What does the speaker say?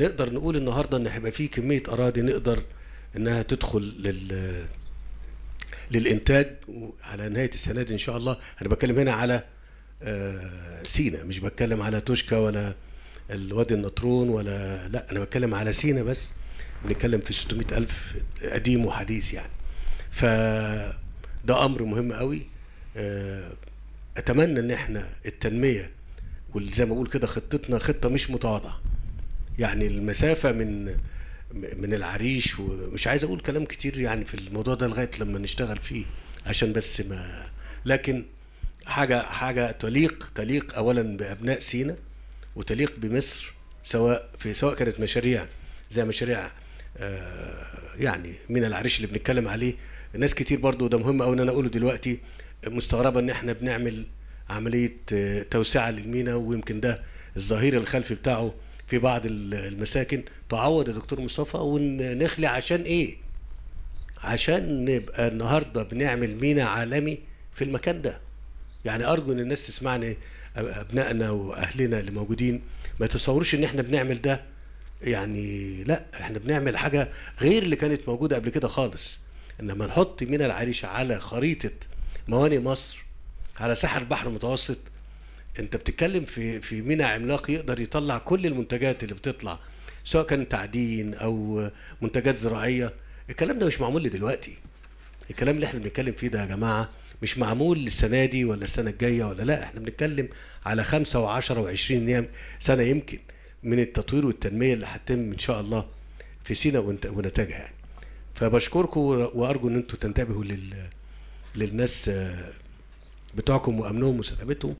نقدر نقول النهارده ان هيبقى في كميه اراضي نقدر انها تدخل لل للانتاج على نهايه السنه دي ان شاء الله انا بتكلم هنا على آه، سينا مش بتكلم على توشكا ولا الوادي النطرون ولا لا انا بتكلم على سينا بس بنتكلم في 600 الف قديم وحديث يعني ف ده امر مهم قوي آه، اتمنى ان احنا التنميه وزي ما بقول كده خطتنا خطه مش متواضعه يعني المسافه من من العريش ومش عايز اقول كلام كتير يعني في الموضوع ده لغايه لما نشتغل فيه عشان بس ما لكن حاجه حاجه تليق تليق اولا بابناء سينا وتليق بمصر سواء في سواء كانت مشاريع زي مشاريع آه يعني من العريش اللي بنتكلم عليه ناس كتير برضو ده مهم قوي ان انا اقوله دلوقتي مستغربه ان احنا بنعمل عمليه آه، توسعه للمينا ويمكن ده الظهير الخلفي بتاعه في بعض المساكن تعوض يا دكتور مصطفى ونخلع عشان ايه عشان نبقى النهارده بنعمل مينا عالمي في المكان ده يعني ارجو ان الناس تسمعني ابنائنا واهلنا اللي موجودين ما يتصوروش ان احنا بنعمل ده يعني لا احنا بنعمل حاجه غير اللي كانت موجوده قبل كده خالص انما نحط مينا العريش على خريطه موانئ مصر على ساحل البحر المتوسط انت بتتكلم في في مينا عملاق يقدر يطلع كل المنتجات اللي بتطلع سواء كان تعدين او منتجات زراعيه الكلام ده مش معمول لدلوقتي الكلام اللي احنا بنتكلم فيه ده يا جماعه مش معمول للسنه دي ولا السنه الجايه ولا لا احنا بنتكلم على خمسة و10 و20 سنه يمكن من التطوير والتنميه اللي هتتم ان شاء الله في سينا ونتاجها يعني فبشكركم وارجو ان انتم تنتبهوا لل... للناس بتوعكم وامنهم وسلامتهم